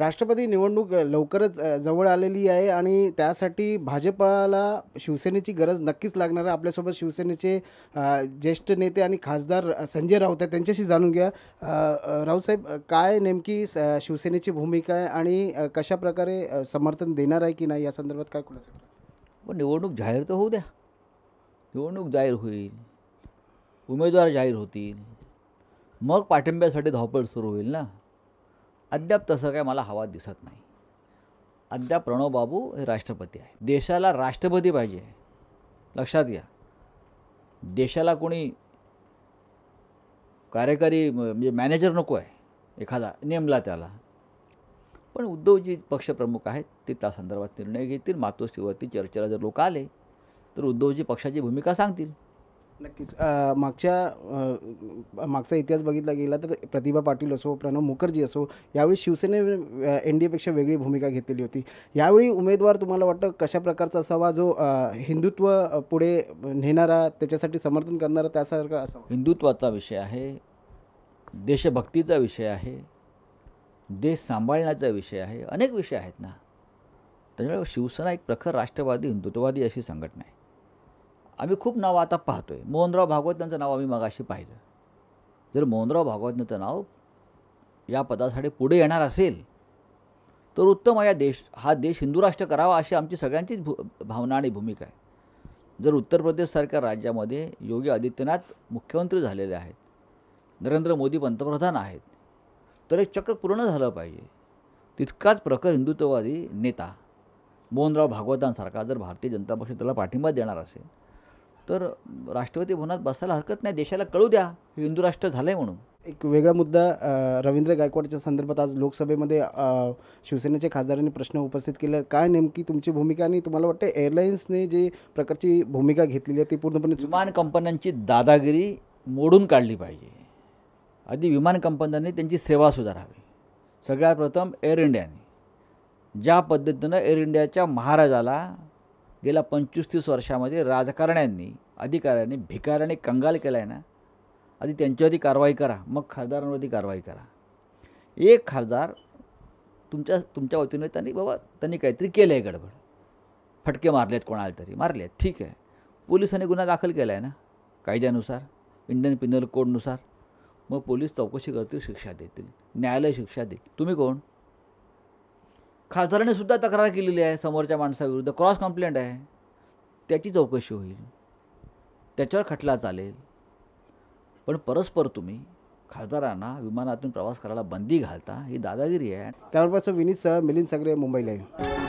राष्ट्रपती निवडणूक लवकरच जवळ आलेली आहे आणि त्यासाठी भाजपाला शिवसेनेची गरज नक्कीच लागणार आहे आपल्यासोबत शिवसेनेचे ज्येष्ठ नेते आणि खासदार संजय राऊत आहे त्यांच्याशी जाणून घ्या राऊतसाहेब काय नेमकी शिवसेनेची भूमिका आहे आणि कशाप्रकारे समर्थन देणार आहे की नाही या संदर्भात काय खुलासा पण हो, निवडणूक जाहीर तर होऊ द्या निवडणूक जाहीर होईल उमेदवार जाहीर होतील मग पाठिंब्यासाठी धावपळ सुरू होईल ना अद्याप तसं काय मला हवा दिसत नाही अद्याप प्रणव बाबू हे राष्ट्रपती आहे देशाला राष्ट्रपती पाहिजे लक्षात घ्या देशाला कोणी कार्यकारी म्हणजे मॅनेजर नको आहे एखादा नेमला त्याला पण उद्धवजी पक्षप्रमुख आहेत ते त्या संदर्भात निर्णय घेतील मातोश्रीवरती चर्चेला जर लोक आले तर उद्धवजी पक्षाची भूमिका सांगतील नक्कीच मागच्या मागचा इतिहास बघितला गेला तर प्रतिभा पाटील असो प्रणव मुखर्जी असो यावेळी शिवसेने एन डी एपेक्षा वेगळी भूमिका घेतलेली होती यावेळी उमेदवार तुम्हाला वाटतं कशा प्रकारचा असावा जो हिंदुत्व पुढे नेणारा त्याच्यासाठी समर्थन करणारा त्यासारखा असावा हिंदुत्वाचा विषय आहे देशभक्तीचा विषय आहे देश सांभाळण्याचा विषय आहे अनेक विषय आहेत ना त्याच्यामुळे शिवसेना एक प्रखर राष्ट्रवादी हिंदुत्ववादी अशी संघटना आहे आम्ही खूप नावं आता पाहतोय मोहनराव भागवत यांचं नाव आम्ही मगाशी पाहिलं जर मोहनराव भागवत यांचं नाव या पदासाठी पुढे येणार असेल तर उत्तम या देश हा देश हिंदू राष्ट्र करावा अशी आमची सगळ्यांचीच भू भावना आणि भूमिका आहे जर उत्तर प्रदेशसारख्या राज्यामध्ये योगी आदित्यनाथ मुख्यमंत्री झालेले आहेत नरेंद्र मोदी पंतप्रधान आहेत तर एक चक्र पूर्ण झालं पाहिजे तितकाच प्रखर हिंदुत्ववादी नेता मोहनराव भागवतांसारखा जर भारतीय जनता पक्ष त्याला पाठिंबा देणार असेल तर राष्ट्रपती भवनात बसायला हरकत नाही देशाला कळू द्या हिंदू राष्ट्र झालं आहे म्हणून एक वेगळा मुद्दा रवींद्र गायकवाडच्या संदर्भात आज लोकसभेमध्ये शिवसेनेच्या खासदारांनी प्रश्न उपस्थित केला काय नेमकी तुमची भूमिका आणि तुम्हाला वाटतं एअरलाईन्सने जे प्रकारची भूमिका घेतलेली आहे ती पूर्णपणे विमान कंपन्यांची दादागिरी मोडून काढली पाहिजे आधी विमान कंपन्यांनी त्यांची सेवा सुधारावी सगळ्यात प्रथम एअर इंडियाने ज्या पद्धतीनं एअर इंडियाच्या महाराजाला गेल्या पंचवीस तीस वर्षामध्ये राजकारण्यांनी अधिकाऱ्यांनी भिकाऱ्याने कंगाल केला आहे ना आधी त्यांच्यावरती कारवाई करा मग खासदारांवरती कारवाई करा एक खासदार तुमच्या तुमच्या वतीने त्यांनी बाबा त्यांनी काहीतरी केलं आहे गडबड फटके मारलेत कोणाला तरी आहेत ठीक आहे पोलिसांनी गुन्हा दाखल केला आहे ना कायद्यानुसार इंडियन पिनल कोडनुसार मग पोलीस चौकशी करतील शिक्षा देतील न्यायालय शिक्षा देईल तुम्ही कोण खासदाराने सुद्धा तक्रार केलेली आहे समोरच्या माणसाविरुद्ध क्रॉस कंप्लेंट आहे त्याची चौकशी होईल त्याच्यावर खटला चालेल पण परस्पर तुम्ही खासदारांना विमानातून प्रवास करायला बंदी घालता ही दादागिरी आहे त्याबरोबर विनीत सह मिलिंद सगळे मुंबईला येईल